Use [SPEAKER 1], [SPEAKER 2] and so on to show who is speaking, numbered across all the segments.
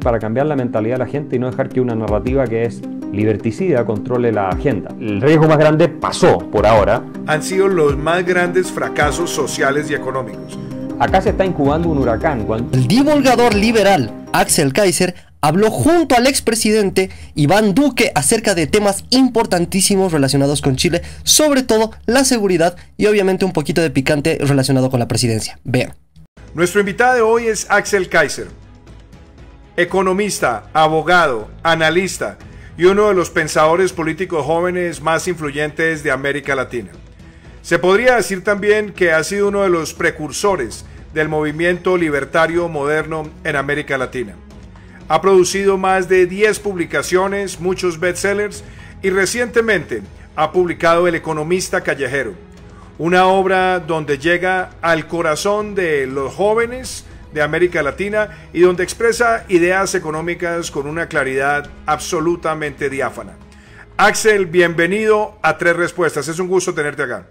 [SPEAKER 1] para cambiar la mentalidad de la gente y no dejar que una narrativa que es liberticida controle la agenda.
[SPEAKER 2] El riesgo más grande pasó por ahora. Han sido los más grandes fracasos sociales y económicos.
[SPEAKER 3] Acá se está incubando un huracán. Juan. El divulgador liberal Axel Kaiser habló junto al expresidente Iván Duque acerca de temas importantísimos relacionados con Chile, sobre todo la seguridad y obviamente un poquito de picante relacionado con la presidencia. Vean.
[SPEAKER 2] Nuestro invitado de hoy es Axel Kaiser economista, abogado, analista y uno de los pensadores políticos jóvenes más influyentes de América Latina. Se podría decir también que ha sido uno de los precursores del movimiento libertario moderno en América Latina. Ha producido más de 10 publicaciones, muchos bestsellers y recientemente ha publicado El economista callejero, una obra donde llega al corazón de los jóvenes de América Latina y donde expresa ideas económicas con una claridad absolutamente diáfana. Axel, bienvenido a Tres Respuestas. Es un gusto tenerte acá.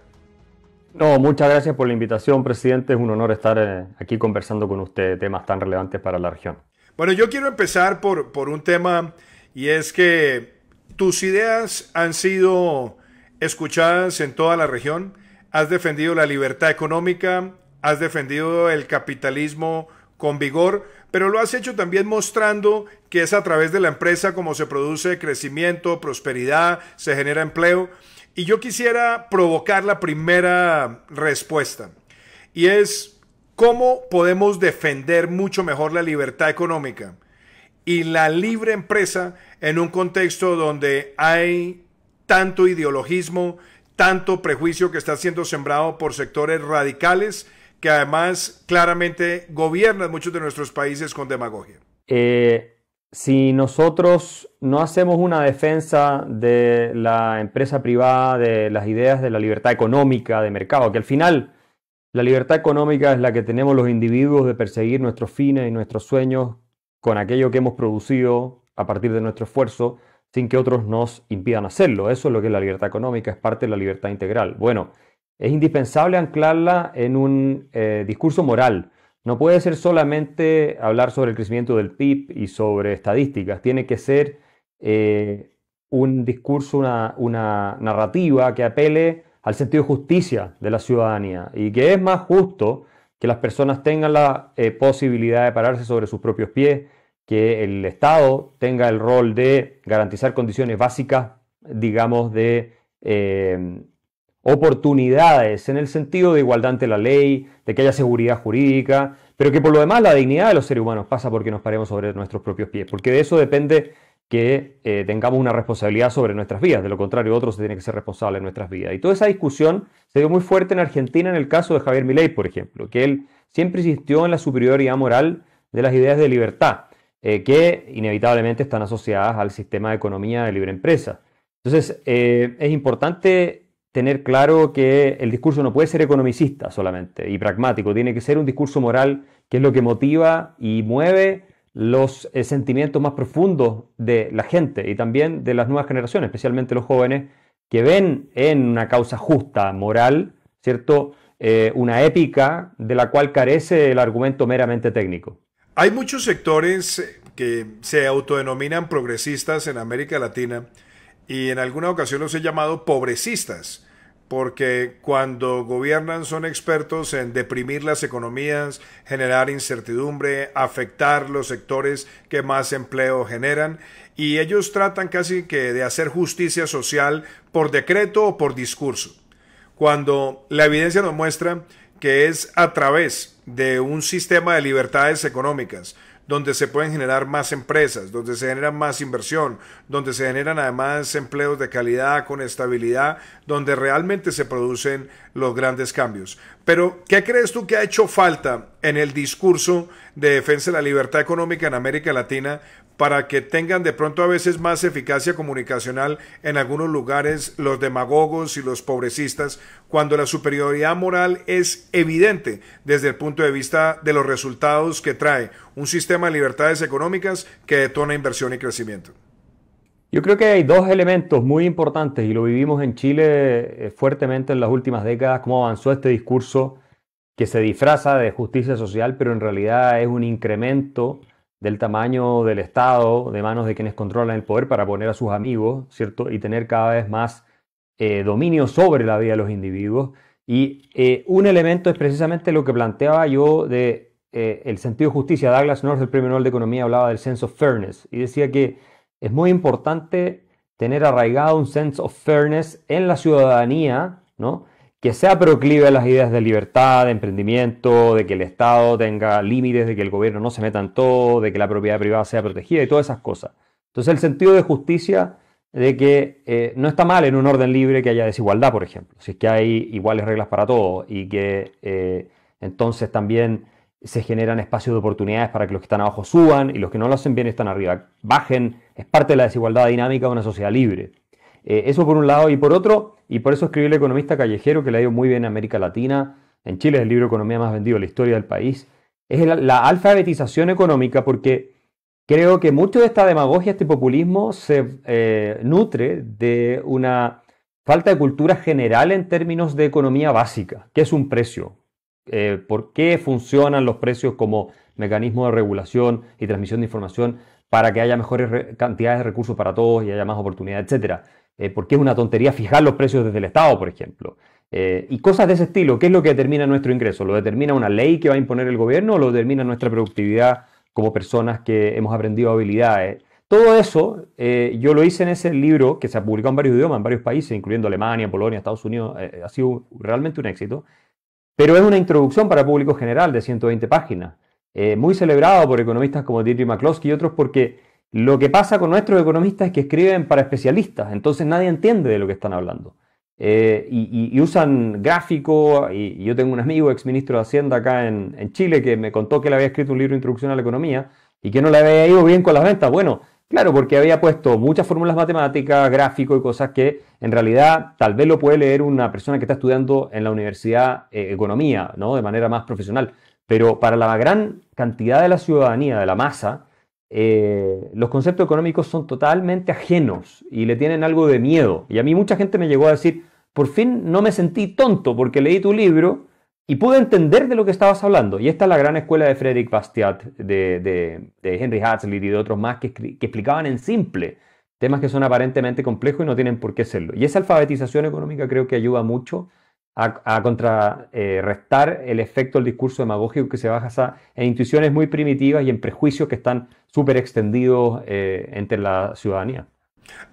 [SPEAKER 1] No, muchas gracias por la invitación, presidente. Es un honor estar eh, aquí conversando con usted de temas tan relevantes para la región.
[SPEAKER 2] Bueno, yo quiero empezar por, por un tema y es que tus ideas han sido escuchadas en toda la región. Has defendido la libertad económica, has defendido el capitalismo con vigor, pero lo has hecho también mostrando que es a través de la empresa como se produce crecimiento, prosperidad, se genera empleo. Y yo quisiera provocar la primera respuesta, y es cómo podemos defender mucho mejor la libertad económica y la libre empresa en un contexto donde hay tanto ideologismo, tanto prejuicio que está siendo sembrado por sectores radicales que además claramente gobiernan muchos de nuestros países con demagogia.
[SPEAKER 1] Eh, si nosotros no hacemos una defensa de la empresa privada, de las ideas de la libertad económica, de mercado, que al final la libertad económica es la que tenemos los individuos de perseguir nuestros fines y nuestros sueños con aquello que hemos producido a partir de nuestro esfuerzo, sin que otros nos impidan hacerlo. Eso es lo que es la libertad económica, es parte de la libertad integral. Bueno, es indispensable anclarla en un eh, discurso moral. No puede ser solamente hablar sobre el crecimiento del PIB y sobre estadísticas, tiene que ser eh, un discurso, una, narrativa que apele al sentido de justicia de la ciudadanía y que es más justo que las personas tengan la eh, posibilidad de pararse sobre sus propios pies, que el Estado tenga el rol de garantizar condiciones básicas, digamos, de oportunidades en el sentido de igualdad ante la ley, de que haya seguridad jurídica, pero que por lo demás la dignidad de los seres humanos pasa porque nos paremos sobre nuestros propios pies, porque de eso depende que eh, tengamos una responsabilidad sobre nuestras vidas, de lo contrario otro se tiene que ser responsable de nuestras vidas. Y toda esa discusión se dio muy fuerte en Argentina en el caso de Javier Milei, por ejemplo, que él siempre insistió en la superioridad moral de las ideas de libertad, eh, que inevitablemente están asociadas al sistema de economía de libre empresa. Entonces, eh, es importante tener claro que el discurso no puede ser economicista solamente y pragmático, tiene que ser un discurso moral que es lo que motiva y mueve los eh, sentimientos más profundos de la gente y también de las nuevas generaciones, especialmente los jóvenes, que ven en una causa justa, moral, ¿cierto? Eh, una épica de la cual carece el argumento meramente técnico.
[SPEAKER 2] Hay muchos sectores que se autodenominan progresistas en América Latina y en alguna ocasión los he llamado pobrecistas, porque cuando gobiernan son expertos en deprimir las economías, generar incertidumbre, afectar los sectores que más empleo generan, y ellos tratan casi que de hacer justicia social por decreto o por discurso, cuando la evidencia nos muestra que es a través de un sistema de libertades económicas, donde se pueden generar más empresas, donde se genera más inversión, donde se generan además empleos de calidad, con estabilidad, donde realmente se producen los grandes cambios. Pero, ¿qué crees tú que ha hecho falta en el discurso de defensa de la libertad económica en América Latina para que tengan de pronto a veces más eficacia comunicacional en algunos lugares los demagogos y los pobrecistas, cuando la superioridad moral es evidente desde el punto de vista de los resultados que trae un sistema de libertades económicas que detona inversión y crecimiento.
[SPEAKER 1] Yo creo que hay dos elementos muy importantes y lo vivimos en Chile eh, fuertemente en las últimas décadas, cómo avanzó este discurso que se disfraza de justicia social, pero en realidad es un incremento del tamaño del Estado, de manos de quienes controlan el poder para poner a sus amigos, ¿cierto? Y tener cada vez más eh, dominio sobre la vida de los individuos. Y eh, un elemento es precisamente lo que planteaba yo de eh, el sentido de justicia. Douglas North, el premio Nobel de Economía, hablaba del sense of fairness y decía que es muy importante tener arraigado un sense of fairness en la ciudadanía, ¿no? que sea proclive a las ideas de libertad, de emprendimiento, de que el Estado tenga límites, de que el gobierno no se meta en todo, de que la propiedad privada sea protegida y todas esas cosas. Entonces el sentido de justicia de que eh, no está mal en un orden libre que haya desigualdad, por ejemplo, si es que hay iguales reglas para todos y que eh, entonces también se generan espacios de oportunidades para que los que están abajo suban y los que no lo hacen bien están arriba, bajen, es parte de la desigualdad dinámica de una sociedad libre. Eh, eso por un lado y por otro, y por eso escribí El Economista Callejero, que le ha ido muy bien en América Latina. En Chile es el libro de economía más vendido de la historia del país. Es la, alfabetización económica porque creo que mucho de esta demagogia, este populismo, se eh, nutre de una falta de cultura general en términos de economía básica. que es un precio? Eh, ¿Por qué funcionan los precios como mecanismo de regulación y transmisión de información para que haya mejores cantidades de recursos para todos y haya más oportunidad, etcétera? Eh, porque es una tontería fijar los precios desde el Estado, por ejemplo. Eh, y cosas de ese estilo, ¿qué es lo que determina nuestro ingreso? ¿Lo determina una ley que va a imponer el gobierno o lo determina nuestra productividad como personas que hemos aprendido habilidades? Todo eso eh, yo lo hice en ese libro que se ha publicado en varios idiomas, en varios países, incluyendo Alemania, Polonia, Estados Unidos. ha sido realmente un éxito. Pero es una introducción para público general de 120 páginas, muy celebrado por economistas como Dietrich McCloskey y otros porque lo que pasa con nuestros economistas es que escriben para especialistas, entonces nadie entiende de lo que están hablando. Eh, y, usan gráfico, y, yo tengo un amigo, ex ministro de Hacienda acá en, Chile, que me contó que le había escrito un libro de introducción a la economía y que no le había ido bien con las ventas. Bueno, claro, porque había puesto muchas fórmulas matemáticas, gráficos y cosas que en realidad tal vez lo puede leer una persona que está estudiando en la universidad eh, economía, ¿no? De manera más profesional. Pero para la gran cantidad de la ciudadanía, de la masa, eh, los conceptos económicos son totalmente ajenos y le tienen algo de miedo. Y a mí mucha gente me llegó a decir, por fin no me sentí tonto porque leí tu libro y pude entender de lo que estabas hablando. Y esta es la gran escuela de Frederick Bastiat, de, Henry Hazlitt y de otros más que, que explicaban en simple temas que son aparentemente complejos y no tienen por qué serlo. Y esa alfabetización económica creo que ayuda mucho a, contrarrestar eh, el efecto del discurso demagógico que se basa en intuiciones muy primitivas y en prejuicios que están súper extendidos eh, entre la ciudadanía.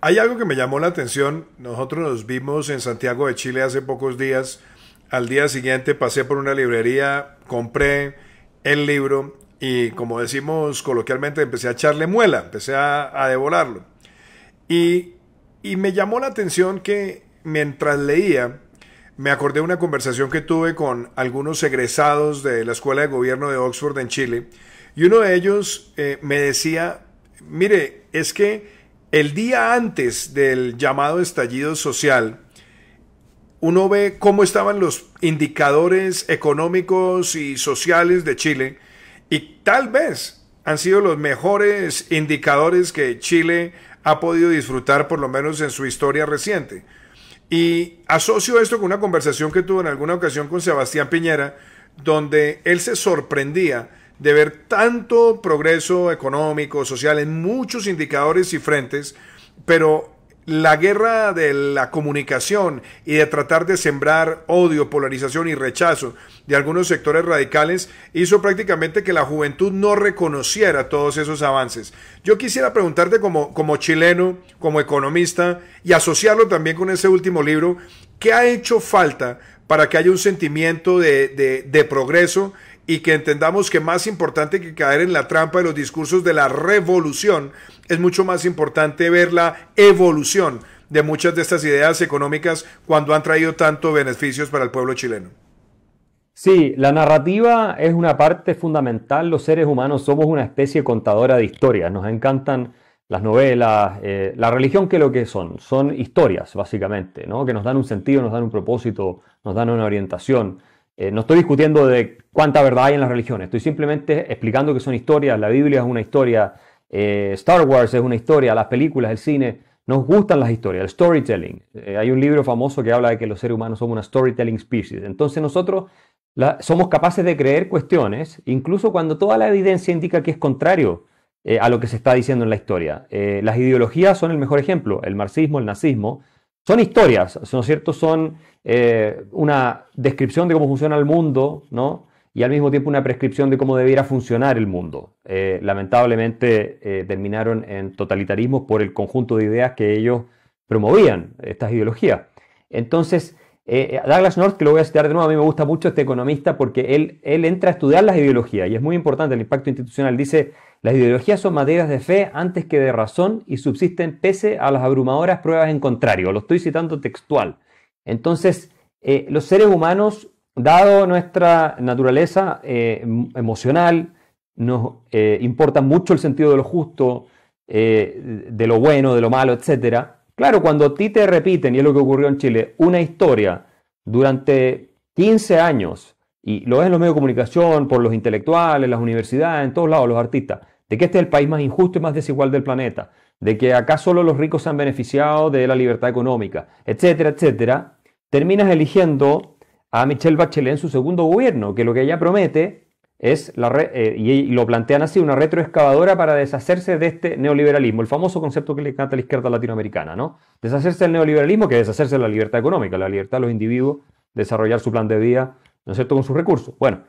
[SPEAKER 2] Hay algo que me llamó la atención. Nosotros nos vimos en Santiago de Chile hace pocos días. Al día siguiente pasé por una librería, compré el libro y como decimos coloquialmente empecé a echarle muela, empecé a, a devorarlo. Y, y me llamó la atención que mientras leía, me acordé de una conversación que tuve con algunos egresados de la Escuela de Gobierno de Oxford en Chile, y uno de ellos eh, me decía, mire, es que el día antes del llamado estallido social, uno ve cómo estaban los indicadores económicos y sociales de Chile, y tal vez han sido los mejores indicadores que Chile ha podido disfrutar, por lo menos en su historia reciente. Y asocio esto con una conversación que tuve en alguna ocasión con Sebastián Piñera, donde él se sorprendía de ver tanto progreso económico, social, en muchos indicadores y frentes, pero la guerra de la comunicación y de tratar de sembrar odio, polarización y rechazo de algunos sectores radicales hizo prácticamente que la juventud no reconociera todos esos avances. Yo quisiera preguntarte como, como chileno, como economista y asociarlo también con ese último libro, ¿qué ha hecho falta para que haya un sentimiento de progreso y que entendamos que más importante que caer en la trampa de los discursos de la revolución, es mucho más importante ver la evolución de muchas de estas ideas económicas cuando han traído tanto beneficios para el pueblo chileno. Sí, la
[SPEAKER 1] narrativa es una parte fundamental. Los seres humanos somos una especie contadora de historias. Nos encantan las novelas, eh, la religión, que lo que son? Son historias, básicamente, ¿no? que nos dan un sentido, nos dan un propósito, nos dan una orientación. Eh, no estoy discutiendo de cuánta verdad hay en las religiones, estoy simplemente explicando que son historias, la Biblia es una historia, eh, Star Wars es una historia, las películas, el cine, nos gustan las historias, el storytelling. Eh, hay un libro famoso que habla de que los seres humanos somos una storytelling species, entonces nosotros somos capaces de creer cuestiones, incluso cuando toda la evidencia indica que es contrario a lo que se está diciendo en la historia. las ideologías son el mejor ejemplo, el marxismo, el nazismo son historias, ¿no es cierto? Son eh, una descripción de cómo funciona el mundo, ¿no? Y al mismo tiempo una prescripción de cómo debiera funcionar el mundo. Eh, lamentablemente eh, terminaron en totalitarismo por el conjunto de ideas que ellos promovían, estas ideologías. Entonces, eh, eh, Douglas North, que lo voy a citar de nuevo, a mí me gusta mucho este economista porque él, entra a estudiar las ideologías y es muy importante el impacto institucional. Dice, las ideologías son materias de fe antes que de razón y subsisten pese a las abrumadoras pruebas en contrario. Lo estoy citando textual. Entonces, eh, los seres humanos, dado nuestra naturaleza emocional, nos importa mucho el sentido de lo justo, de lo bueno, de lo malo, etcétera Claro, cuando a ti te repiten, y es lo que ocurrió en Chile, una historia durante 15 años, y lo ves en los medios de comunicación, por los intelectuales, las universidades, en todos lados, los artistas, de que este es el país más injusto y más desigual del planeta, de que acá solo los ricos se han beneficiado de la libertad económica, etcétera, etcétera, terminas eligiendo a Michelle Bachelet en su segundo gobierno, que lo que ella promete es la eh, y lo plantean así, una retroexcavadora para deshacerse de este neoliberalismo, el famoso concepto que le encanta a la izquierda latinoamericana, ¿no? Deshacerse del neoliberalismo, que deshacerse de la libertad económica, la libertad de los individuos, desarrollar su plan de vida, ¿no es cierto?, con sus recursos. Bueno,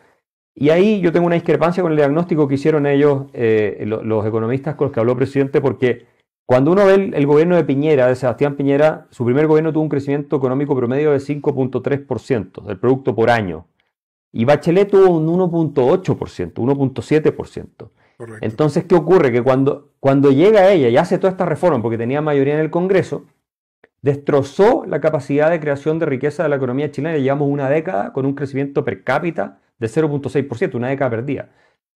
[SPEAKER 1] y ahí yo tengo una discrepancia con el diagnóstico que hicieron ellos, eh, los economistas con los que habló el presidente, porque cuando uno ve el, el, gobierno de Piñera, de Sebastián Piñera, su primer gobierno tuvo un crecimiento económico promedio de 5.3% del producto por año. Y Bachelet tuvo un 1.8%, 1.7%. Entonces, ¿qué ocurre? Que cuando, llega ella y hace toda esta reforma, porque tenía mayoría en el Congreso, destrozó la capacidad de creación de riqueza de la economía chilena. Llevamos una década con un crecimiento per cápita de 0.6%, una década perdida.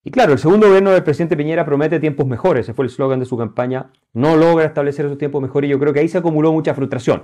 [SPEAKER 1] Y claro, el segundo gobierno del presidente Piñera promete tiempos mejores, ese fue el slogan de su campaña, no logra establecer esos tiempos mejores y yo creo que ahí se acumuló mucha frustración.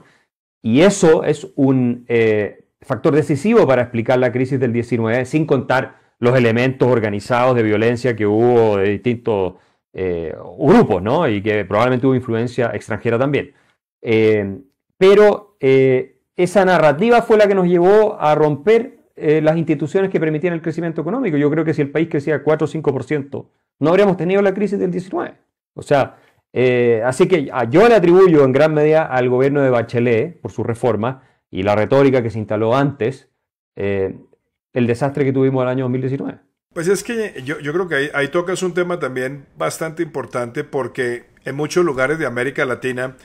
[SPEAKER 1] Y eso es un eh, factor decisivo para explicar la crisis del 19, sin contar los elementos organizados de violencia que hubo de distintos eh, grupos, ¿no? Y que probablemente hubo influencia extranjera también. Eh, pero eh, esa narrativa fue la que nos llevó a romper las instituciones que permitían el crecimiento económico. Yo creo que si el país crecía 4 o 5%, no habríamos tenido la crisis del 19. O sea, así que ah, yo le atribuyo en gran medida al gobierno de Bachelet, por su reforma, y la retórica que se instaló antes eh, el desastre que tuvimos el año 2019.
[SPEAKER 2] Pues es que yo, creo que ahí, tocas un tema también bastante importante porque en muchos lugares de América Latina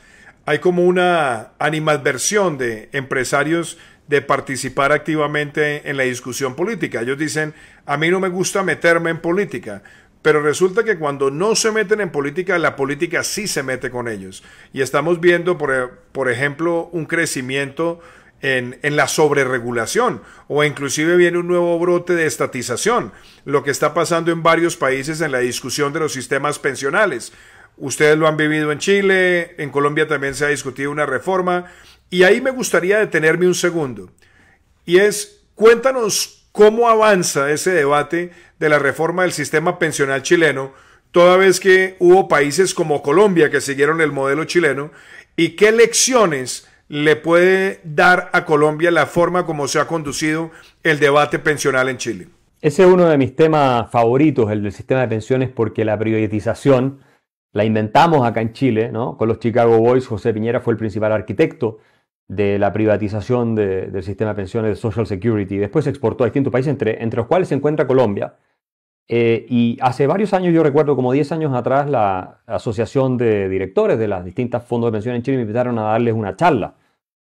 [SPEAKER 2] hay como una animadversión de empresarios de participar activamente en la discusión política. Ellos dicen, a mí no me gusta meterme en política. Pero resulta que cuando no se meten en política, la política sí se mete con ellos. Y estamos viendo, por, por ejemplo, un crecimiento en, en, la sobreregulación o inclusive viene un nuevo brote de estatización, lo que está pasando en varios países en la discusión de los sistemas pensionales. Ustedes lo han vivido en Chile, en Colombia también se ha discutido una reforma y ahí me gustaría detenerme un segundo. Y es, cuéntanos ¿Cómo avanza ese debate de la reforma del sistema pensional chileno, toda vez que hubo países como Colombia que siguieron el modelo chileno? ¿Y qué lecciones le puede dar a Colombia la forma como se ha conducido el debate pensional en Chile?
[SPEAKER 1] Ese es uno de mis temas favoritos, el del sistema de pensiones, porque la privatización la inventamos acá en Chile, ¿no? Con los Chicago Boys, José Piñera fue el principal arquitecto de la privatización del sistema de pensiones de Social Security. Después se exportó a distintos países, entre, los cuales se encuentra Colombia. Eh, y hace varios años, yo recuerdo como 10 años atrás, la Asociación de Directores de las distintas fondos de pensiones en Chile me invitaron a darles una charla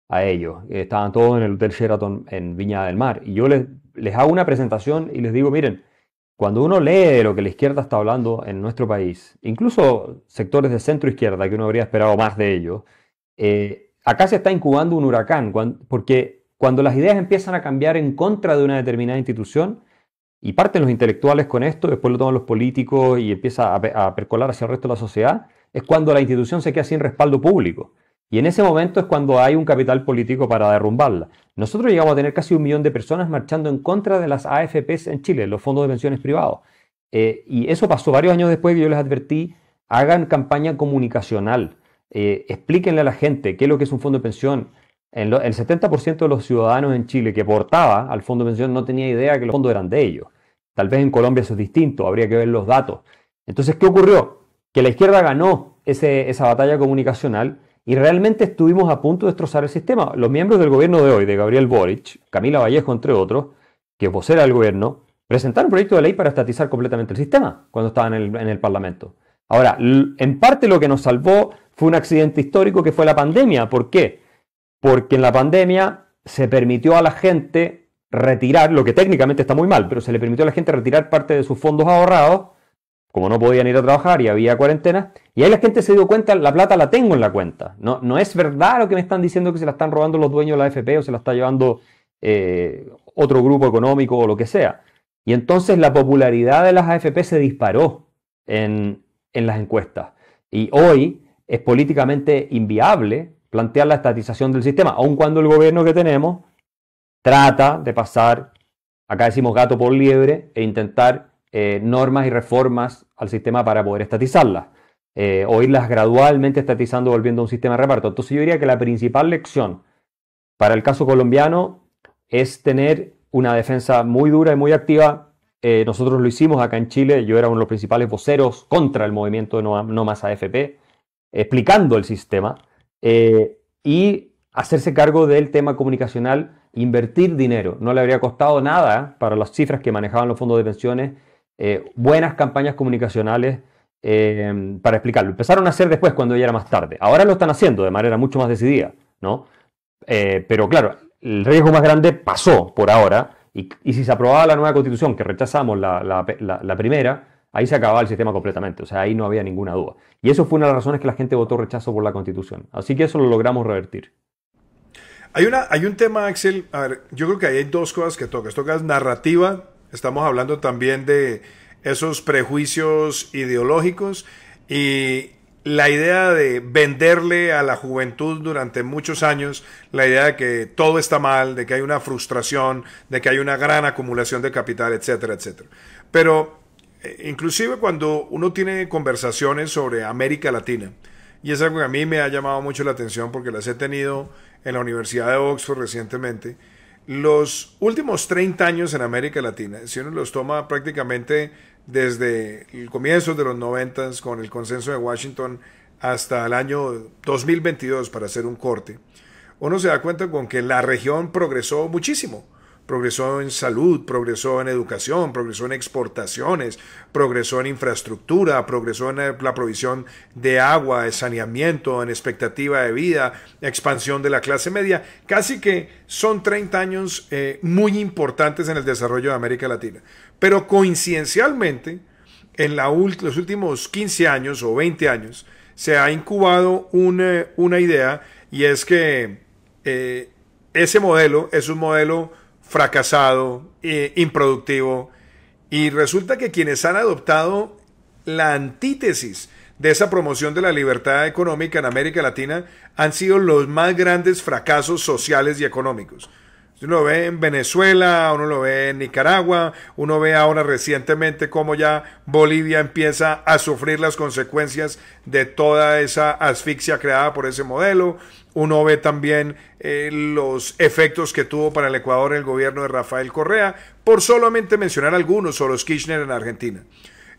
[SPEAKER 1] a ellos. Estaban todos en el Hotel Sheraton en Viña del Mar. Y yo les, les hago una presentación y les digo, miren, cuando uno lee lo que la izquierda está hablando en nuestro país, incluso sectores de centro izquierda, que uno habría esperado más de ellos, eh, Acá se está incubando un huracán, porque cuando las ideas empiezan a cambiar en contra de una determinada institución, y parten los intelectuales con esto, después lo toman los políticos y empieza a, percolar hacia el resto de la sociedad, es cuando la institución se queda sin respaldo público. Y en ese momento es cuando hay un capital político para derrumbarla. Nosotros llegamos a tener casi un millón de personas marchando en contra de las AFPs en Chile, los fondos de pensiones privados. Eh, y eso pasó varios años después que yo les advertí, hagan campaña comunicacional. Eh, explíquenle a la gente qué es lo que es un fondo de pensión. el 70% de los ciudadanos en Chile que portaba al fondo de pensión no tenía idea que los fondos eran de ellos. Tal vez en Colombia eso es distinto, habría que ver los datos. Entonces, ¿qué ocurrió? Que la izquierda ganó esa batalla comunicacional y realmente estuvimos a punto de destrozar el sistema. Los miembros del gobierno de hoy, de Gabriel Boric, Camila Vallejo, entre otros, que vocera gobierno, presentaron un proyecto de ley para estatizar completamente el sistema cuando estaban en el Parlamento. Ahora, en parte lo que nos salvó fue un accidente histórico que fue la pandemia. ¿Por qué? Porque en la pandemia se permitió a la gente retirar, lo que técnicamente está muy mal, pero se le permitió a la gente retirar parte de sus fondos ahorrados, como no podían ir a trabajar y había cuarentena, y ahí la gente se dio cuenta, la plata la tengo en la cuenta. No, no es verdad lo que me están diciendo que se la están robando los dueños de la AFP o se la está llevando eh, otro grupo económico o lo que sea. Y entonces la popularidad de las AFP se disparó en, en las encuestas. Y hoy es políticamente inviable plantear la estatización del sistema, aun cuando el gobierno que tenemos trata de pasar, acá decimos gato por liebre, e intentar eh, normas y reformas al sistema para poder estatizarlas, eh, o irlas gradualmente estatizando, volviendo a un sistema de reparto. Entonces yo diría que la principal lección para el caso colombiano es tener una defensa muy dura y muy activa eh, nosotros lo hicimos acá en Chile, yo era uno de los principales voceros contra el movimiento No, Más AFP, explicando el sistema eh, y hacerse cargo del tema comunicacional, invertir dinero. No le habría costado nada para las cifras que manejaban los fondos de pensiones, eh, buenas campañas comunicacionales para explicarlo. Empezaron a hacer después cuando ya era más tarde. Ahora lo están haciendo de manera mucho más decidida, ¿no? pero claro, el riesgo más grande pasó por ahora y, si se aprobaba la nueva constitución, que rechazamos la, primera, ahí se acababa el sistema completamente. O sea, ahí no había ninguna duda. Y eso fue una de las razones que la gente votó rechazo por la constitución. Así que eso lo logramos revertir.
[SPEAKER 2] Hay, una, hay un tema, Axel. A ver, yo creo que hay dos cosas que tocas. Tocas narrativa. Estamos hablando también de esos prejuicios ideológicos. Y la idea de venderle a la juventud durante muchos años la idea de que todo está mal, de que hay una frustración, de que hay una gran acumulación de capital, etcétera, etcétera. Pero eh, inclusive cuando uno tiene conversaciones sobre América Latina, y es algo que a mí me ha llamado mucho la atención porque las he tenido en la Universidad de Oxford recientemente, los últimos 30 años en América Latina, si uno los toma prácticamente desde el comienzo de los noventas con el consenso de Washington hasta el año 2022 para hacer un corte, uno se da cuenta con que la región progresó muchísimo progresó en salud, progresó en educación, progresó en exportaciones, progresó en infraestructura, progresó en eh, la provisión de agua, de saneamiento, en expectativa de vida, expansión de la clase media. Casi que son 30 años eh, muy importantes en el desarrollo de América Latina. Pero coincidencialmente, en los últimos 15 años o 20 años, se ha incubado eh, una, idea y es que ese modelo es un modelo fracasado, eh, improductivo. Y resulta que quienes han adoptado la antítesis de esa promoción de la libertad económica en América Latina han sido los más grandes fracasos sociales y económicos. Uno lo ve en Venezuela, uno lo ve en Nicaragua, uno ve ahora recientemente cómo ya Bolivia empieza a sufrir las consecuencias de toda esa asfixia creada por ese modelo. Uno ve también eh, los efectos que tuvo para el Ecuador el gobierno de Rafael Correa, por solamente mencionar algunos, o los Kirchner en Argentina.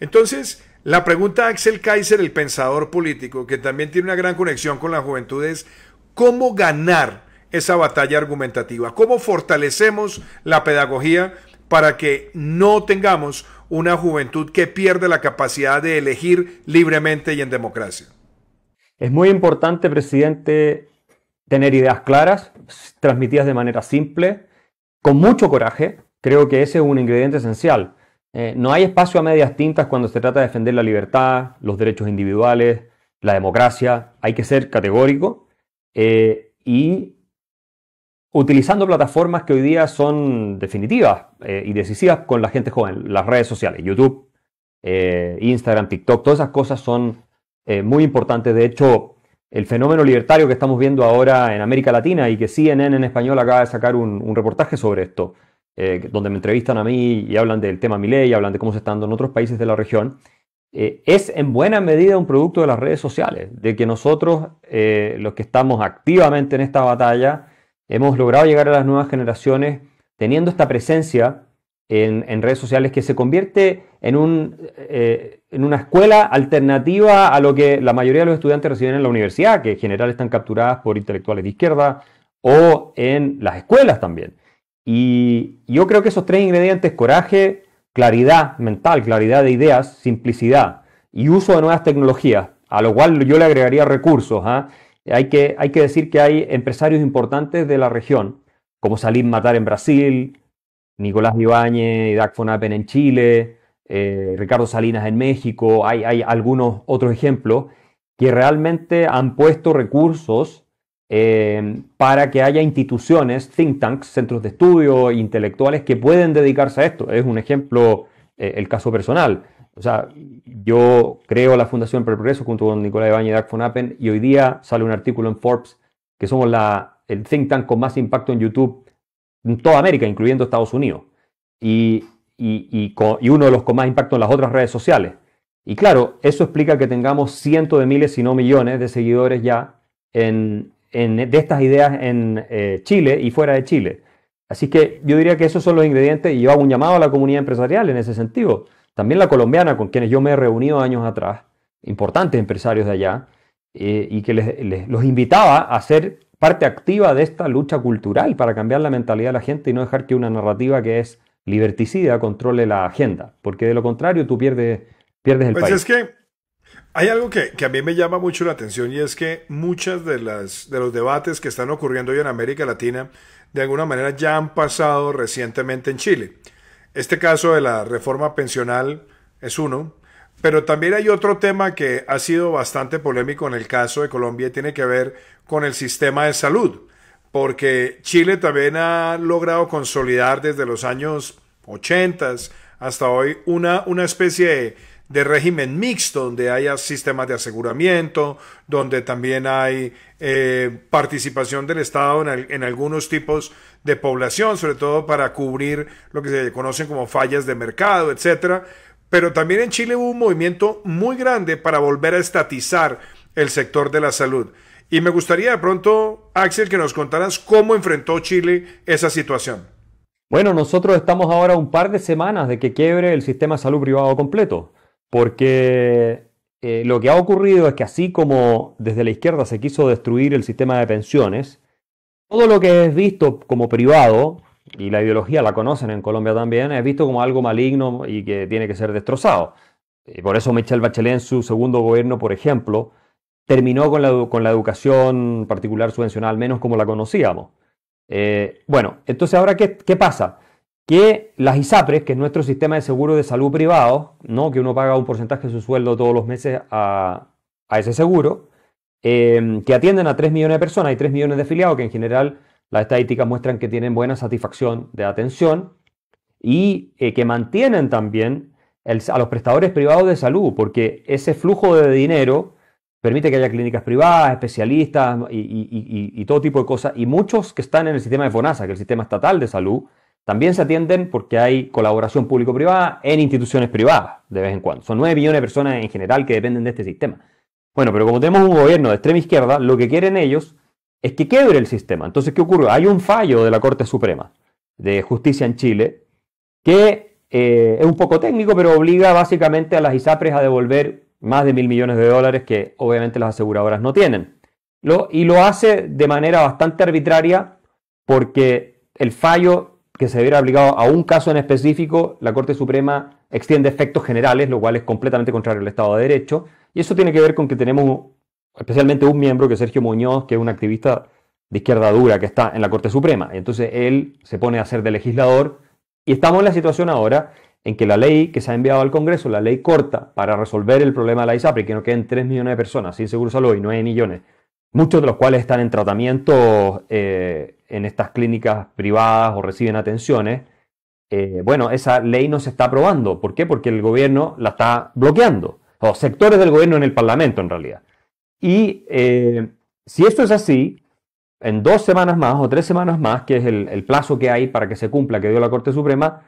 [SPEAKER 2] Entonces, la pregunta de Axel Kaiser, el pensador político, que también tiene una gran conexión con la juventud, es cómo ganar esa batalla argumentativa? ¿Cómo fortalecemos la pedagogía para que no tengamos una juventud que pierde la capacidad de elegir libremente y en democracia?
[SPEAKER 1] Es muy importante, presidente, tener ideas claras, transmitidas de manera simple, con mucho coraje. Creo que ese es un ingrediente esencial. Eh, no hay espacio a medias tintas cuando se trata de defender la libertad, los derechos individuales, la democracia. Hay que ser categórico eh, y utilizando plataformas que hoy día son definitivas eh, y decisivas con la gente joven, las redes sociales, YouTube, eh, Instagram, TikTok, todas esas cosas son eh, muy importantes. De hecho, el fenómeno libertario que estamos viendo ahora en América Latina y que CNN en español acaba de sacar un, reportaje sobre esto, donde me entrevistan a mí y hablan del tema y hablan de cómo se está dando en otros países de la región, es en buena medida un producto de las redes sociales, de que nosotros, los que estamos activamente en esta batalla, Hemos logrado llegar a las nuevas generaciones teniendo esta presencia en, redes sociales que se convierte eh, en, una escuela alternativa a lo que la mayoría de los estudiantes reciben en la universidad, que en general están capturadas por intelectuales de izquierda o en las escuelas también. Y yo creo que esos tres ingredientes, coraje, claridad mental, claridad de ideas, simplicidad y uso de nuevas tecnologías, a lo cual yo le agregaría recursos, ¿ah? Hay que, decir que hay empresarios importantes de la región, como Salim Matar en Brasil, Nicolás Ibáñez y Dag Fonapen en Chile, eh, Ricardo Salinas en México, hay, algunos otros ejemplos que realmente han puesto recursos eh, para que haya instituciones, think tanks, centros de estudio, intelectuales que pueden dedicarse a esto. Es un ejemplo, eh, el caso personal. O sea, yo creo la Fundación para Progreso junto con Nicolás de Appen y hoy día sale un artículo en Forbes que somos el think tank con más impacto en YouTube en toda América, incluyendo Estados Unidos. Y, uno de los con más impacto en las otras redes sociales. Y claro, eso explica que tengamos cientos de miles, si no millones, de seguidores ya de estas ideas en eh, Chile y fuera de Chile. Así que yo diría que esos son los ingredientes y yo hago un llamado a la comunidad empresarial en ese sentido. También la colombiana, con quienes yo me he reunido años atrás, importantes empresarios de allá, eh, y que les, los invitaba a ser parte activa de esta lucha cultural para cambiar la mentalidad de la gente y no dejar que una narrativa que es liberticida controle la agenda, porque de lo contrario tú pierdes, pierdes el pues Es
[SPEAKER 2] que hay algo que, a mí me llama mucho la atención y es que muchas de las de los debates que están ocurriendo hoy en América Latina de alguna manera ya han pasado recientemente en Chile. Este caso de la reforma pensional es uno, pero también hay otro tema que ha sido bastante polémico en el caso de Colombia y tiene que ver con el sistema de salud, porque Chile también ha logrado consolidar desde los años 80 hasta hoy una, una especie de de régimen mixto, donde haya sistemas de aseguramiento, donde también hay eh, participación del Estado en, en, algunos tipos de población, sobre todo para cubrir lo que se conocen como fallas de mercado, etc. Pero también en Chile hubo un movimiento muy grande para volver a estatizar el sector de la salud. Y me gustaría de pronto, Axel, que nos contaras cómo enfrentó Chile esa situación.
[SPEAKER 1] Bueno, nosotros estamos ahora un par de semanas de que quiebre el sistema de salud privado completo porque eh, lo que ha ocurrido es que así como desde la izquierda se quiso destruir el sistema de pensiones, todo lo que es visto como privado, y la ideología la conocen en Colombia también, es visto como algo maligno y que tiene que ser destrozado. por eso Michel Bachelet en su segundo gobierno, por ejemplo, terminó con la, educación particular subvencional, menos como la conocíamos. Eh, bueno, entonces ahora, qué pasa? que las ISAPRES, que es nuestro sistema de seguro de salud privado, ¿no? que uno paga un porcentaje de su sueldo todos los meses a, ese seguro, em, que atienden a 3 millones de personas, y 3 millones de afiliados que en general las estadísticas muestran que tienen buena satisfacción de atención y eh, que mantienen también a los prestadores privados de salud, porque ese flujo de dinero permite que haya clínicas privadas, especialistas y, y todo tipo de cosas, y muchos que están en el sistema de FONASA, que es el sistema estatal de salud, también se atienden porque hay colaboración público-privada en instituciones privadas de vez en cuando. Son 9 millones de personas en general que dependen de este sistema. Bueno, pero como tenemos un gobierno de extrema izquierda, lo que quieren ellos es que quiebre el sistema. Entonces, ¿qué ocurre? Hay un fallo de la Corte Suprema de Justicia en Chile que eh, es un poco técnico, pero obliga básicamente a las ISAPRES a devolver más de mil millones de dólares que obviamente las aseguradoras no tienen. y lo hace de manera bastante arbitraria porque el fallo que se hubiera aplicado a un caso en específico, la Corte Suprema extiende efectos generales, lo cual es completamente contrario al Estado de Derecho. Y eso tiene que ver con que tenemos especialmente un miembro, que es Sergio Muñoz, que es un activista de izquierda dura que está en la Corte Suprema. Y entonces él se pone a ser de legislador. Y estamos en la situación ahora en que la ley que se ha enviado al Congreso, la ley corta para resolver el problema de la ISAPRI, que no queden 3 millones de personas sin seguro salud y 9 millones, muchos de los cuales están en tratamiento eh, en estas clínicas privadas o reciben atenciones, eh, bueno, esa ley no se está aprobando. ¿Por qué? Porque el gobierno la está bloqueando, o sectores del gobierno en el Parlamento en realidad. Y eh, si esto es así, en dos semanas más o tres semanas más, que es el, el, plazo que hay para que se cumpla que dio la Corte Suprema,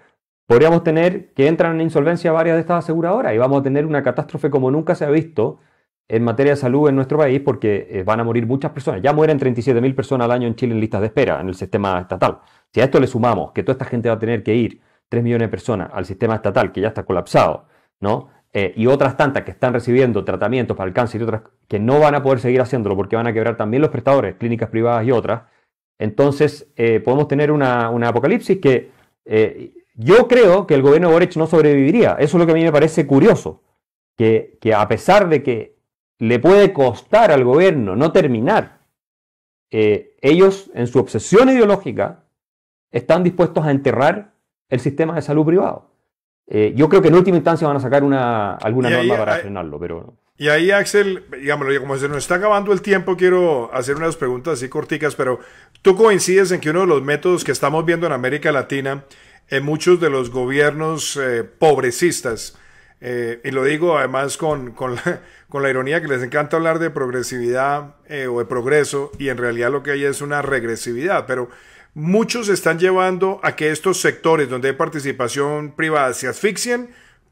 [SPEAKER 1] podríamos tener que entran en insolvencia varias de estas aseguradoras y vamos a tener una catástrofe como nunca se ha visto en materia de salud en nuestro país porque eh, van a morir muchas personas. Ya mueren 37.000 personas al año en Chile en listas de espera, en el sistema estatal. Si a esto le sumamos que toda esta gente va a tener que ir, 3 millones de personas, al sistema estatal que ya está colapsado, ¿no? Eh, y otras tantas que están recibiendo tratamientos para el cáncer y otras que no van a poder seguir haciéndolo porque van a quebrar también los prestadores, clínicas privadas y otras, entonces eh, podemos tener una, apocalipsis que yo creo que el gobierno de Boric no sobreviviría. Eso es lo que a mí me parece curioso, que, que a pesar de que le puede costar al gobierno no terminar, eh, ellos en su obsesión ideológica están dispuestos a enterrar el sistema de salud privado. Eh, yo creo que en última instancia van a sacar alguna norma para
[SPEAKER 2] frenarlo, pero... Y ahí, Axel, digámoslo, como se nos está acabando el tiempo, quiero hacer unas preguntas así corticas, pero tú coincides en que uno de los métodos que estamos viendo en América Latina, en muchos de los gobiernos eh, pobrecistas, eh, y lo digo además con, la, ironía que les encanta hablar de progresividad eh, o de progreso y en realidad lo que hay es una regresividad, pero muchos están llevando a que estos sectores donde hay participación privada se asfixien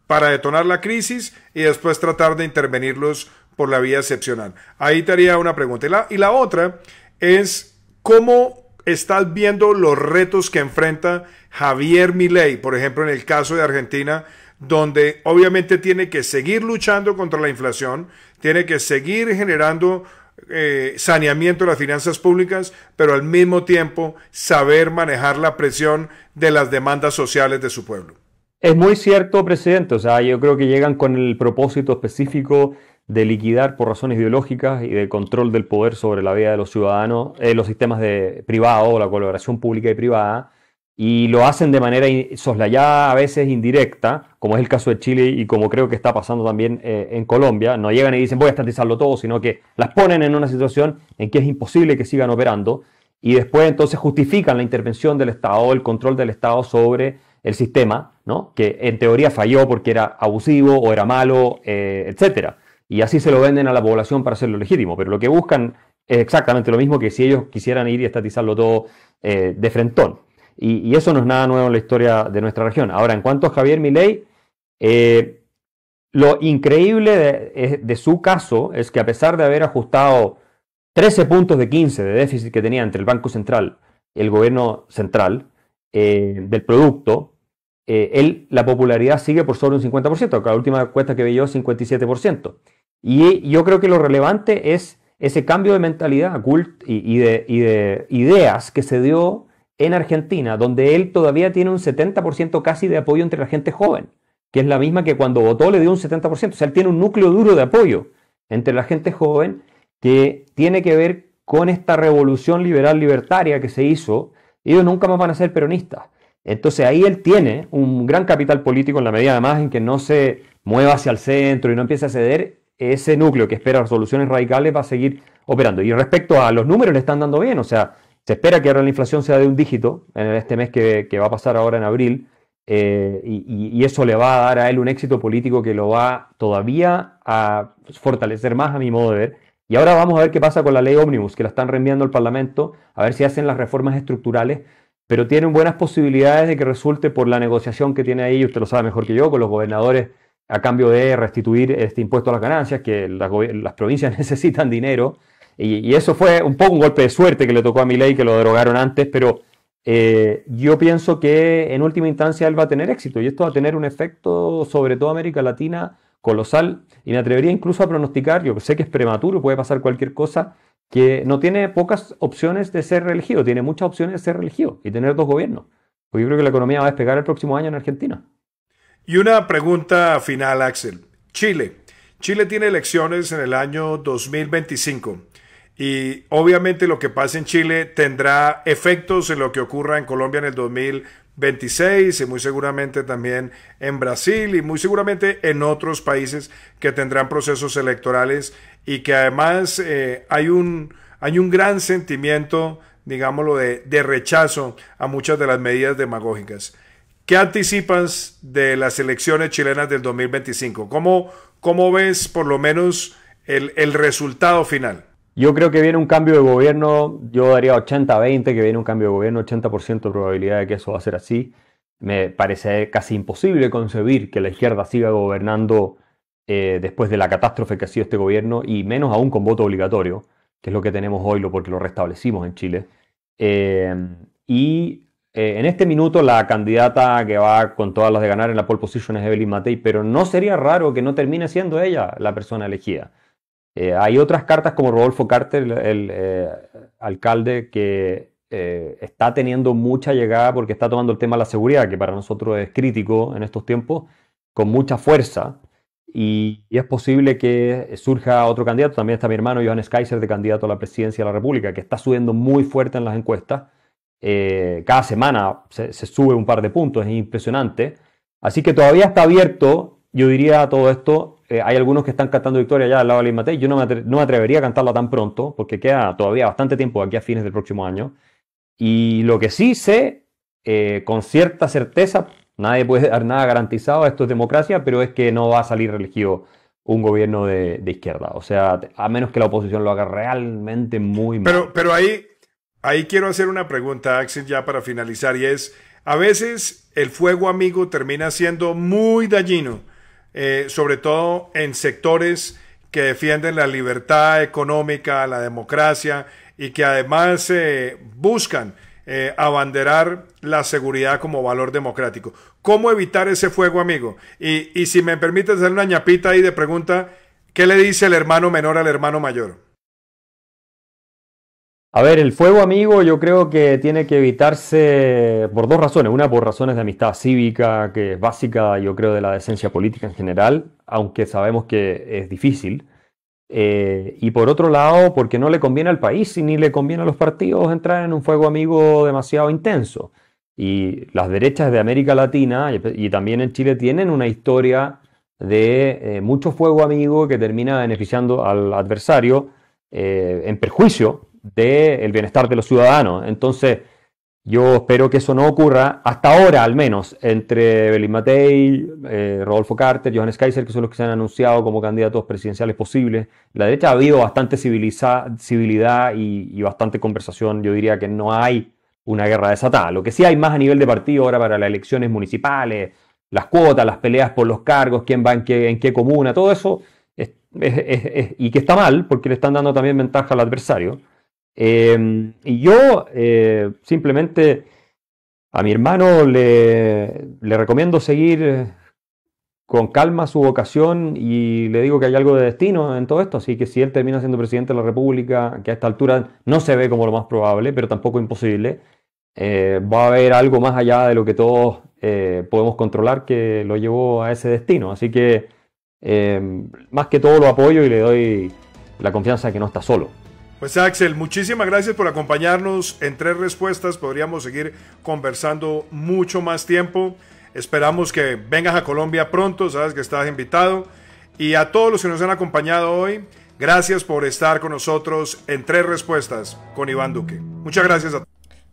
[SPEAKER 2] para detonar la crisis y después tratar de intervenirlos por la vía excepcional. Ahí te haría una pregunta. la, y la otra es cómo estás viendo los retos que enfrenta Javier Milei, por ejemplo, en el caso de Argentina, donde obviamente tiene que seguir luchando contra la inflación, tiene que seguir generando eh, saneamiento de las finanzas públicas, pero al mismo tiempo saber manejar la presión de las demandas sociales de su pueblo. Es muy cierto,
[SPEAKER 1] presidente. O sea, yo creo que llegan con el propósito específico de liquidar por razones ideológicas y de control del poder sobre la vida de los ciudadanos, eh, los sistemas de, privados la colaboración pública y privada, y lo hacen de manera soslayada, a veces indirecta, como es el caso de Chile y como creo que está pasando también eh, en Colombia. No llegan y dicen voy a estatizarlo todo, sino que las ponen en una situación en que es imposible que sigan operando y después entonces justifican la intervención del Estado, el control del Estado sobre el sistema, ¿no? que en teoría falló porque era abusivo o era malo, eh, etcétera. etc. Y así se lo venden a la población para hacerlo legítimo, pero lo que buscan es exactamente lo mismo que si ellos quisieran ir y estatizarlo todo eh, de frentón. Y, eso no es nada nuevo en la historia de nuestra región. Ahora, en cuanto a Javier Milei, eh, lo increíble de, su caso es que a pesar de haber ajustado 13 puntos de 15 de déficit que tenía entre el Banco Central y el gobierno central eh, del producto, eh, la popularidad sigue por sobre un 50%, la última cuenta que vi yo 57%. Y yo creo que lo relevante es ese cambio de mentalidad y de ideas que se dio en Argentina, donde él todavía tiene un 70% casi de apoyo entre la gente joven, que es la misma que cuando votó le dio un 70%. O sea, él tiene un núcleo duro de apoyo entre la gente joven que tiene que ver con esta revolución liberal libertaria que se hizo. Ellos nunca más van a ser peronistas. Entonces ahí él tiene un gran capital político en la medida más en que no se mueva hacia el centro y no empiece a ceder, ese núcleo que espera soluciones radicales va a seguir operando. Y respecto a los números le están dando bien, o sea, se espera que ahora la inflación sea de un dígito en este mes que, va a pasar ahora en abril, eh, y, eso le va a dar a él un éxito político que lo va todavía a fortalecer más a mi modo de ver. Y ahora vamos a ver qué pasa con la ley ómnibus, que la están reenviando al Parlamento, a ver si hacen las reformas estructurales, pero tienen buenas posibilidades de que resulte por la negociación que tiene ahí, usted lo sabe mejor que yo, con los gobernadores a cambio de restituir este impuesto a las ganancias, que las provincias necesitan dinero y, eso fue un poco un golpe de suerte que le tocó a Milei, que lo derogaron antes, pero eh, yo pienso que en última instancia él va a tener éxito y esto va a tener un efecto sobre toda América Latina colosal. Y me atrevería incluso a pronosticar, yo sé que es prematuro, puede pasar cualquier cosa, que no tiene pocas opciones de ser reelegido, tiene muchas opciones de ser reelegido y tener dos gobiernos. pues yo creo que la economía va a despegar el próximo año en Argentina.
[SPEAKER 2] Y una pregunta final, Axel. Chile. Chile tiene elecciones en el año 2025. Y obviamente lo que pase en Chile tendrá efectos en lo que ocurra en Colombia en el 2026 y muy seguramente también en Brasil y muy seguramente en otros países que tendrán procesos electorales y que además eh, hay, un, hay un gran sentimiento, digámoslo, de, rechazo a muchas de las medidas demagógicas. ¿Qué anticipas de las elecciones chilenas del 2025? ¿Cómo, cómo ves por lo menos el, el resultado final?
[SPEAKER 1] Yo creo que viene un cambio de gobierno, yo daría 80-20, que viene un cambio de gobierno, 80% de probabilidad de que eso va a ser así. Me parece casi imposible concebir que la izquierda siga gobernando eh, después de la catástrofe que ha sido este gobierno y menos aún con voto obligatorio, que es lo que tenemos hoy, porque lo restablecimos en Chile. Eh, y eh, en este minuto la candidata que va con todas las de ganar en la pole position es Evelyn Matei, pero no sería raro que no termine siendo ella la persona elegida. Eh, hay otras cartas como Rodolfo Carter, el, eh, alcalde, que eh, está teniendo mucha llegada porque está tomando el tema de la seguridad, que para nosotros es crítico en estos tiempos, con mucha fuerza. Y, es posible que surja otro candidato. También está mi hermano Johannes Kaiser de candidato a la presidencia de la República, que está subiendo muy fuerte en las encuestas. cada semana se, se sube un par de puntos, es impresionante. Así que todavía está abierto, yo diría, todo esto eh, hay algunos que están cantando Victoria ya al lado de Luis Matei. Yo no me, no atrevería a cantarla tan pronto, porque queda todavía bastante tiempo aquí a fines del próximo año. Y lo que sí sé, eh, con cierta certeza, nadie puede dar nada garantizado, esto es democracia, pero es que no va a salir elegido un gobierno de, izquierda. O sea, a menos que la oposición lo haga realmente muy mal.
[SPEAKER 2] Pero, pero ahí, ahí quiero hacer una pregunta, Axel, ya para finalizar, y es, a veces el fuego amigo termina siendo muy dañino eh, sobre todo en sectores que defienden la libertad económica, la democracia y que además eh, buscan eh, abanderar la seguridad como valor democrático. ¿Cómo evitar ese fuego, amigo? Y, y si me permites hacer una ñapita ahí de pregunta, ¿qué le dice el hermano menor al hermano mayor?
[SPEAKER 1] A ver, el fuego amigo yo creo que tiene que evitarse por dos razones. Una por razones de amistad cívica, que es básica yo creo de la decencia política en general, aunque sabemos que es difícil. Eh, y por otro lado, porque no le conviene al país y ni le conviene a los partidos entrar en un fuego amigo demasiado intenso. Y las derechas de América Latina y, también en Chile tienen una historia de eh, mucho fuego amigo que termina beneficiando al adversario eh, en perjuicio del bienestar de los ciudadanos. Entonces, yo espero que eso no ocurra, hasta ahora al menos, entre Belín Matei, eh, Rodolfo Carter, Johannes Kaiser, que son los que se han anunciado como candidatos presidenciales posibles. La derecha ha habido bastante civilidad y, bastante conversación. Yo diría que no hay una guerra desatada. Lo que sí hay más a nivel de partido ahora para las elecciones municipales, las cuotas, las peleas por los cargos, quién va en qué, en qué comuna, todo eso, y que está mal porque le están dando también ventaja al adversario. Em, y yo eh, simplemente a mi hermano le, recomiendo seguir con calma su vocación y le digo que hay algo de destino en todo esto, así que si él termina siendo presidente de la República, que a esta altura no se ve como lo más probable, pero tampoco imposible, eh, va a haber algo más allá de lo que todos eh, podemos controlar que lo llevó a ese destino. Así que em, más que todo lo apoyo y le doy la confianza de que no está solo.
[SPEAKER 2] Pues Axel, muchísimas gracias por acompañarnos en tres respuestas. Podríamos seguir conversando mucho más tiempo. Esperamos que vengas a Colombia pronto, sabes que estás invitado. Y a todos los que nos han acompañado hoy, gracias por estar con nosotros en tres respuestas con Iván Duque. Muchas gracias a todos.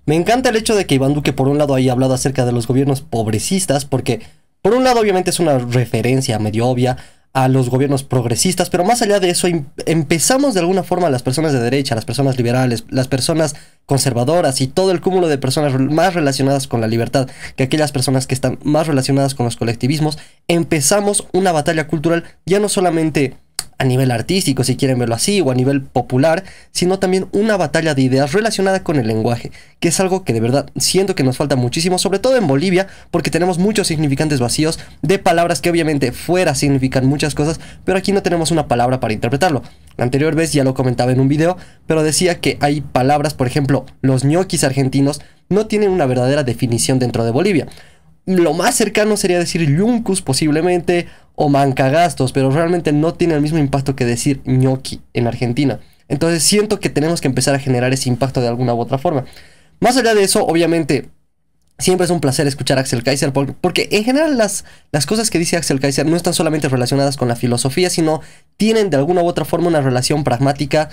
[SPEAKER 2] Me encanta el hecho
[SPEAKER 3] de que Iván Duque por un lado haya hablado acerca de los gobiernos pobrecistas, porque por un lado obviamente es una referencia medio obvia a los gobiernos progresistas, pero más allá de eso, em-, empezamos de alguna forma a las personas de derecha, las personas liberales, las personas conservadoras y todo el cúmulo de personas más relacionadas con la libertad que aquellas personas que están más relacionadas con los colectivismos, empezamos una batalla cultural ya no solamente a nivel artístico, si quieren verlo así, o a nivel popular, sino también una batalla de ideas relacionada con el lenguaje, que es algo que de verdad siento que nos falta muchísimo, sobre todo en Bolivia, porque tenemos muchos significantes vacíos de palabras que obviamente fuera significan muchas cosas, pero aquí no tenemos una palabra para interpretarlo. La anterior vez ya lo comentaba en un video, pero decía que hay palabras, por ejemplo, los ñoquis argentinos no tienen una verdadera definición dentro de Bolivia. Lo más cercano sería decir yuncus posiblemente, o mancagastos, pero realmente no tiene el mismo impacto que decir ñoqui en Argentina. Entonces siento que tenemos que empezar a generar ese impacto de alguna u otra forma. Más allá de eso, obviamente, siempre es un placer escuchar a Axel Kaiser, porque en general las, las cosas que dice Axel Kaiser no están solamente relacionadas con la filosofía, sino tienen de alguna u otra forma una relación pragmática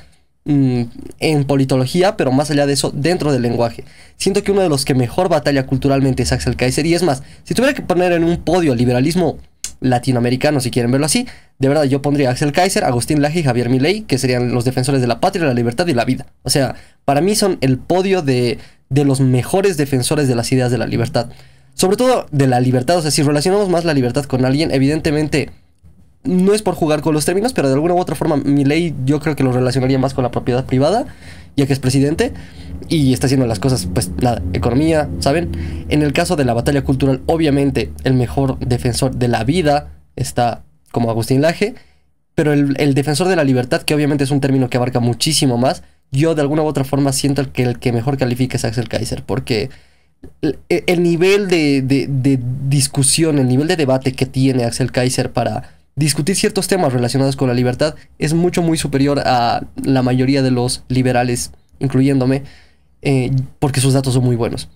[SPEAKER 3] mm, en politología, pero más allá de eso, dentro del lenguaje. Siento que uno de los que mejor batalla culturalmente es Axel Kaiser, y es más, si tuviera que poner en un podio liberalismo latinoamericanos, si quieren verlo así. De verdad, yo pondría Axel Kaiser, Agustín Laje y Javier Milei, que serían los defensores de la patria, la libertad y la vida. O sea, para mí son el podio de, de los mejores defensores de las ideas de la libertad. Sobre todo de la libertad, o sea, si relacionamos más la libertad con alguien, evidentemente no es por jugar con los términos, pero de alguna u otra forma Milei yo creo que lo relacionaría más con la propiedad privada ya que es presidente y está haciendo las cosas, pues la economía, ¿saben? En el caso de la batalla cultural, obviamente el mejor defensor de la vida está como Agustín Laje, pero el, defensor de la libertad, que obviamente es un término que abarca muchísimo más, yo de alguna u otra forma siento que el que mejor califica es Axel Kaiser, porque el, nivel de discusión, el nivel de debate que tiene Axel Kaiser para discutir ciertos temas relacionados con la libertad es mucho muy superior a la mayoría de los liberales, incluyéndome, eh, porque sus datos son muy buenos.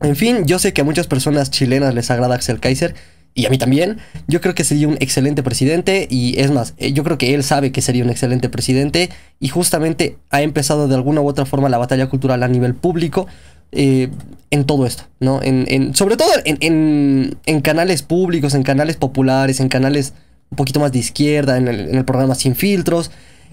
[SPEAKER 3] En fin, yo sé que a muchas personas chilenas les agrada Axel Kaiser, y a mí también. Yo creo que sería un excelente presidente y es más, eh, yo creo que él sabe que sería un excelente presidente y justamente ha empezado de alguna u otra forma la batalla cultural a nivel público eh, en todo esto, ¿no? En, sobre todo en, canales públicos, en canales populares, en canales un poquito más de izquierda en el, programa Sin Filtros.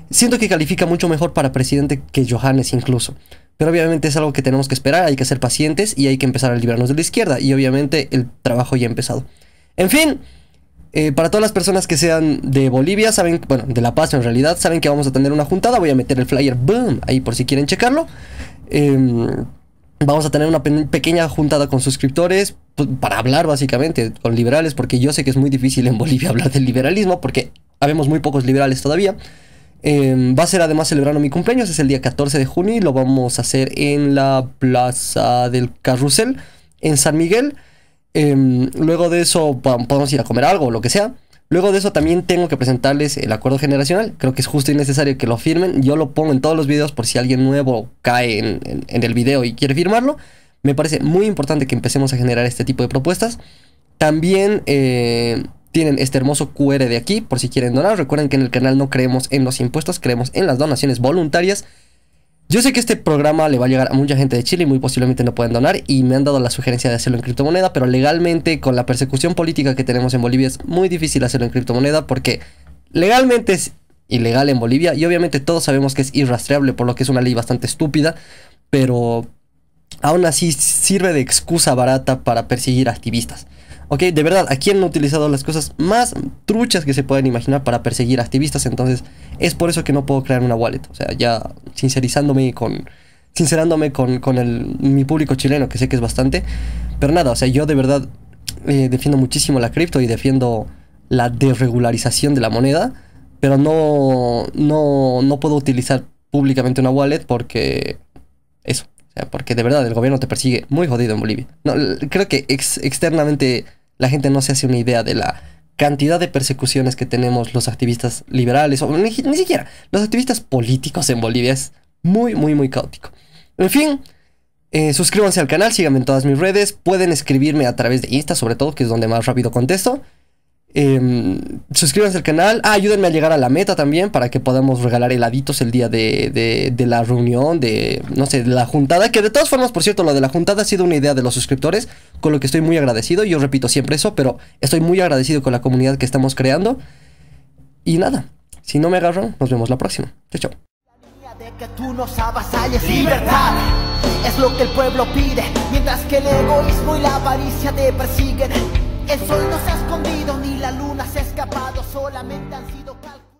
[SPEAKER 3] Siento que califica mucho mejor para presidente que Johannes incluso. Pero obviamente es algo que tenemos que esperar, hay que ser pacientes y hay que empezar a librarnos de la izquierda. Y obviamente el trabajo ya ha empezado. En fin, eh, para todas las personas que sean de Bolivia, saben, bueno, de La Paz en realidad, saben que vamos a tener una juntada. Voy a meter el flyer, boom, ahí por si quieren checarlo. Eh, Vamos a tener una pequeña juntada con suscriptores pues, para hablar básicamente con liberales, porque yo sé que es muy difícil en Bolivia hablar del liberalismo, porque habemos muy pocos liberales todavía. Em, va a ser además celebrando mi cumpleaños, es el día 14 de junio y lo vamos a hacer en la Plaza del Carrusel, en San Miguel. Em, luego de eso podemos ir a comer algo o lo que sea. Luego de eso también tengo que presentarles el acuerdo generacional. Creo que es justo y necesario que lo firmen. Yo lo pongo en todos los videos por si alguien nuevo cae en, el video y quiere firmarlo. Me parece muy importante que empecemos a generar este tipo de propuestas. También eh, tienen este hermoso QR de aquí por si quieren donar. Recuerden que en el canal no creemos en los impuestos, creemos en las donaciones voluntarias. Yo sé que este programa le va a llegar a mucha gente de Chile y muy posiblemente no pueden donar y me han dado la sugerencia de hacerlo en criptomoneda, pero legalmente con la persecución política que tenemos en Bolivia es muy difícil hacerlo en criptomoneda porque legalmente es ilegal en Bolivia y obviamente todos sabemos que es irrastreable por lo que es una ley bastante estúpida, pero aún así sirve de excusa barata para perseguir activistas. Ok, de verdad, aquí han utilizado las cosas más truchas que se pueden imaginar para perseguir activistas, entonces es por eso que no puedo crear una wallet. O sea, ya sincerizándome con, sincerándome con, con el, mi público chileno, que sé que es bastante. Pero nada, o sea, yo de verdad eh, defiendo muchísimo la cripto y defiendo la desregularización de la moneda, pero no, no, no puedo utilizar públicamente una wallet porque eso, porque de verdad el gobierno te persigue muy jodido en Bolivia. creo que externamente la gente no se hace una idea de la cantidad de persecuciones que tenemos los activistas liberales, o ni, siquiera los activistas políticos en Bolivia. Es muy, muy, muy caótico. En fin, eh, suscríbanse al canal, síganme en todas mis redes. Pueden escribirme a través de Insta, sobre todo, que es donde más rápido contesto. Em, suscríbanse al canal. Ah, ayúdenme a llegar a la meta también para que podamos regalar heladitos el día de, de, la reunión, de, no sé, de la juntada. Que de todas formas, por cierto, lo de la juntada ha sido una idea de los suscriptores, con lo que estoy muy agradecido. y Yo repito siempre eso, pero estoy muy agradecido con la comunidad que estamos creando. Y nada, si no me agarran, nos vemos la próxima. Chao, es lo que el pueblo pide
[SPEAKER 2] mientras que el egoísmo y la te persiguen el sol ha escondido la luna se ha escapado, solamente han sido